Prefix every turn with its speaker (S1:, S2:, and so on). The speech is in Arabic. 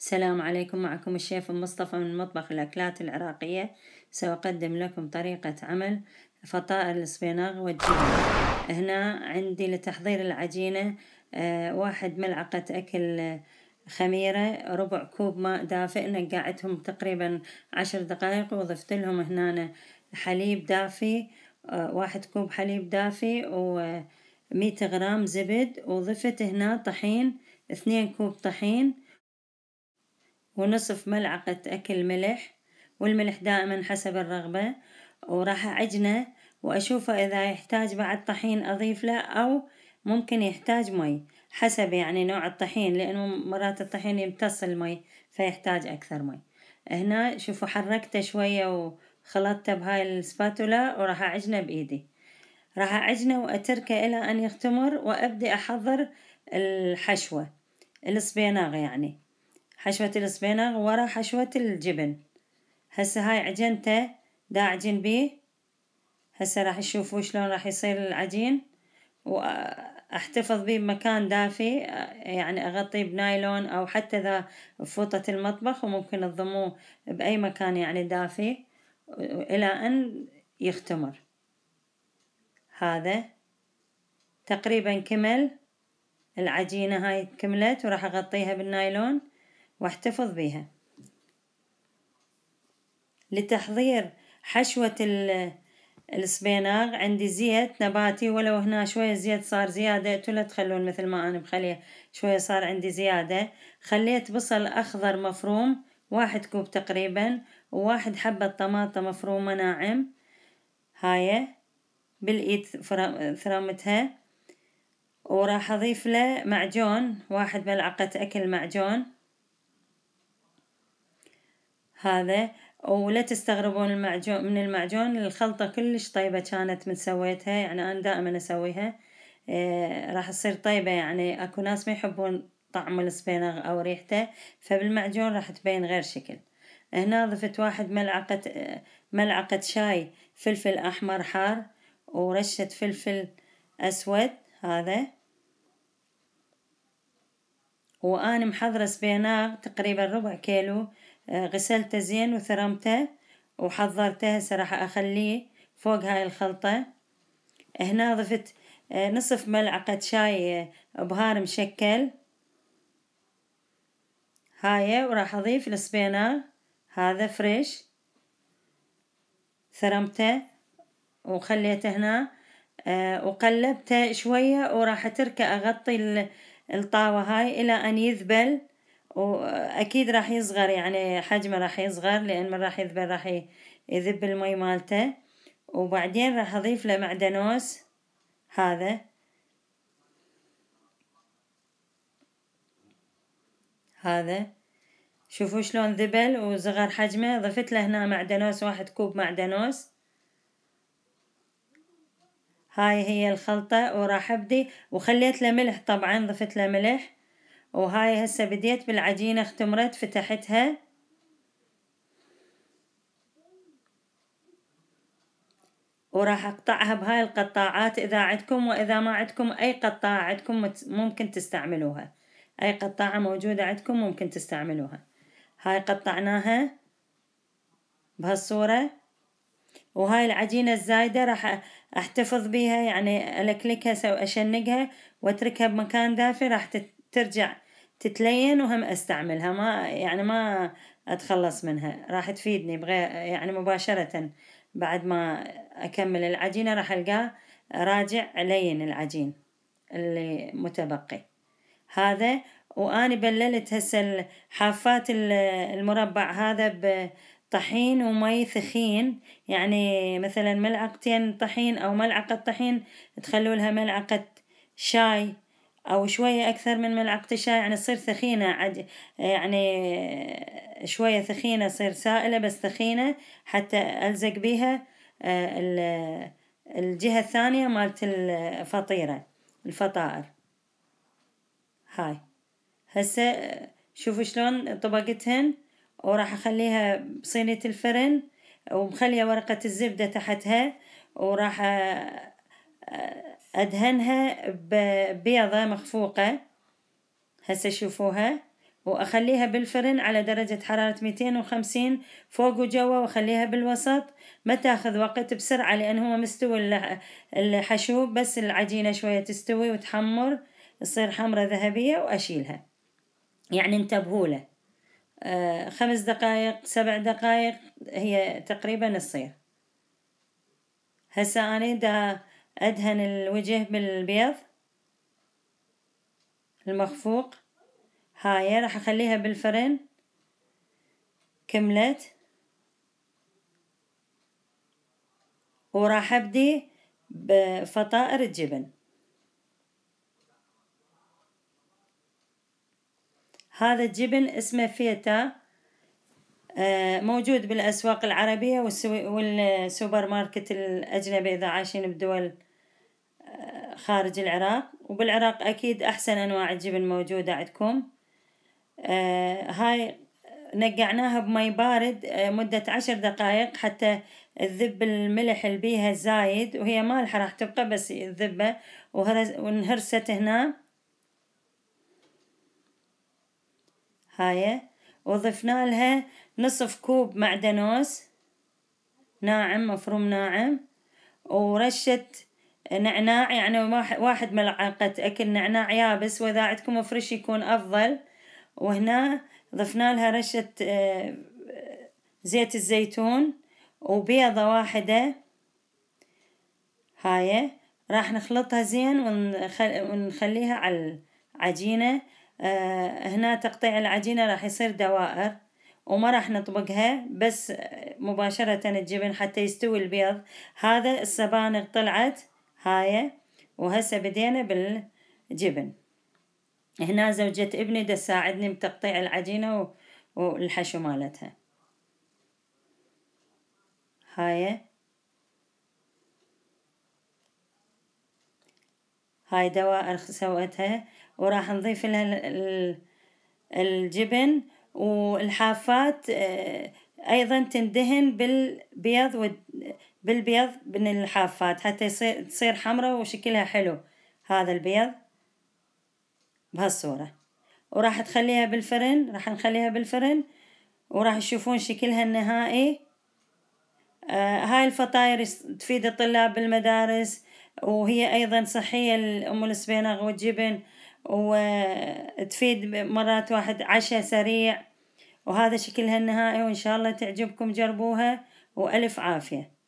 S1: السلام عليكم معكم الشيف مصطفى من مطبخ الأكلات العراقية سأقدم لكم طريقة عمل فطائر السبيناغ والجبن هنا عندي لتحضير العجينة آه، واحد ملعقة أكل خميرة ربع كوب ماء دافئ نقعتهم تقريبا عشر دقائق وضفت لهم هنا حليب دافي آه، واحد كوب حليب دافي ومية غرام زبد وضفت هنا طحين اثنين كوب طحين ونصف ملعقة أكل ملح والملح دائما حسب الرغبة وراح أعجنه وأشوفه إذا يحتاج بعد طحين أضيف له أو ممكن يحتاج مي حسب يعني نوع الطحين لأنه مرات الطحين يمتص المي فيحتاج أكثر مي هنا شوفوا حركته شوية وخلطته بهاي السباتولا وراح أعجنه بإيدي راح أعجنه وأتركه إلى أن يختمر وأبدأ أحضر الحشوة الصبيناغ يعني حشوة السبينغ ورا حشوة الجبن هسه هاي عجنته دا عجن بيه هسه راح تشوفوا شلون راح يصير العجين واحتفظ بيه بمكان دافي يعني اغطيه بنايلون او حتى اذا بفوطة المطبخ وممكن تضموه باي مكان يعني دافي الى ان يختمر هذا تقريبا كمل العجينة هاي كملت وراح اغطيها بالنايلون واحتفظ بها لتحضير حشوة السبيناغ عندي زيت نباتي ولو هنا شوية زيت صار زيادة انتو لا تخلون مثل ما انا بخليه شوية صار عندي زيادة خليت بصل اخضر مفروم واحد كوب تقريبا وواحد حبة طماطة مفرومة ناعم هاي بالايد ثرمتها وراح اضيف له معجون واحد ملعقة اكل معجون هذا ولا تستغربون المعجون من المعجون الخلطة كلش طيبة كانت من سويتها يعني أنا دائما أسويها آه، راح تصير طيبة يعني أكو ناس ما يحبون طعم الاسبينغ أو ريحته فبالمعجون راح تبين غير شكل هنا ضفت واحد ملعقة آه، ملعقة شاي فلفل أحمر حار ورشة فلفل أسود هذا وأنا محضرة سبيناغ تقريبا ربع كيلو غسلته زين وثرمته وحضرته هسه راح اخليه فوق هاي الخلطة هنا ضفت آه، نصف ملعقة شاي آه، بهار مشكل هاي وراح اضيف السبينار هذا فريش ثرمته وخليته هنا آه، وقلبته شوية وراح اتركه اغطي الطاوة هاي الى ان يذبل واكيد راح يصغر يعني حجمه راح يصغر لان من راح يذبل راح يذب المي مالته وبعدين راح اضيف له معدنوس هذا هذا شوفوا شلون ذبل وصغر حجمه ضفت له هنا معدنوس واحد كوب معدنوس هاي هي الخلطة وراح ابدي وخليت له ملح طبعا ضفت له ملح وهاي هسه بديت بالعجينة اختمرت فتحتها وراح اقطعها بهاي القطاعات اذا عندكم واذا ما عندكم اي قطاعة عندكم ممكن تستعملوها اي قطاعة موجودة عندكم ممكن تستعملوها هاي قطعناها بهالصورة وهاي العجينة الزايدة راح احتفظ بيها يعني الكلكها سو اشنقها واتركها بمكان دافي راح تت ترجع تتلين وهم استعملها ما يعني ما اتخلص منها راح تفيدني بغير يعني مباشرة بعد ما اكمل العجينة راح القاه راجع لين العجين اللي متبقي هذا واني بللت هسه حافات المربع هذا بطحين ومي ثخين يعني مثلا ملعقتين طحين او ملعقة طحين تخلولها ملعقة شاي أو شوية أكثر من ملعقة الشاي يعني تصير ثخينة عد يعني شوية ثخينة تصير سائلة بس ثخينة حتى ألزق بيها آه، الجهة الثانية مالت الفطيرة الفطائر هاي هسه آه، شوفوا شلون طبقتهن وراح أخليها بصينية الفرن ومخلية ورقة الزبدة تحتها وراح آه، أدهنها ببيضة مخفوقة هسه شوفوها وأخليها بالفرن على درجة حرارة 250 فوق وجوا وأخليها بالوسط ما تاخذ وقت بسرعة لأن هو مستوي الحشوب بس العجينة شوية تستوي وتحمر تصير حمرة ذهبية وأشيلها يعني انتبهوا له آه، خمس دقايق سبع دقايق هي تقريبا تصير هسه أنا دا أدهن الوجه بالبيض المخفوق هاي راح أخليها بالفرن كملت وراح أبدي بفطائر الجبن هذا الجبن اسمه فيتا آه، موجود بالأسواق العربية والسوبر ماركت الأجنبي إذا عايشين بدول آه، خارج العراق وبالعراق أكيد أحسن أنواع الجبن موجودة عندكم آه، هاي نقعناها بمي بارد مدة عشر دقايق حتى الذب الملح اللي بيها زايد وهي مالحة راح تبقى بس الذبة وانهرست هنا هاي وضفنا لها نصف كوب معدنوس ناعم مفروم ناعم ورشة نعناع يعني واحد ملعقة أكل نعناع يابس وإذا عندكم فريش يكون أفضل وهنا ضفنا لها رشة آه، زيت الزيتون وبيضة واحدة هاي راح نخلطها زين ونخليها على العجينة آه، هنا تقطيع العجينة راح يصير دوائر وما راح نطبقها بس مباشرة الجبن حتى يستوي البيض هذا السبانخ طلعت هاي وهسه بدينا بالجبن هنا زوجة ابني دا ساعدني بتقطيع العجينة والحشو مالتها هاي هاي دوائر سوتها وراح نضيف لها الجبن والحافات آه، ايضا تندهن بالبيض بالبيض من الحافات حتى يصير تصير حمراء وشكلها حلو هذا البيض بهالصوره وراح تخليها بالفرن راح نخليها بالفرن وراح تشوفون شكلها النهائي آه هاي الفطاير تفيد الطلاب بالمدارس وهي ايضا صحيه الام السبينغ والجبن وتفيد مرات واحد عشاء سريع وهذا شكلها النهائي وإن شاء الله تعجبكم جربوها وألف عافية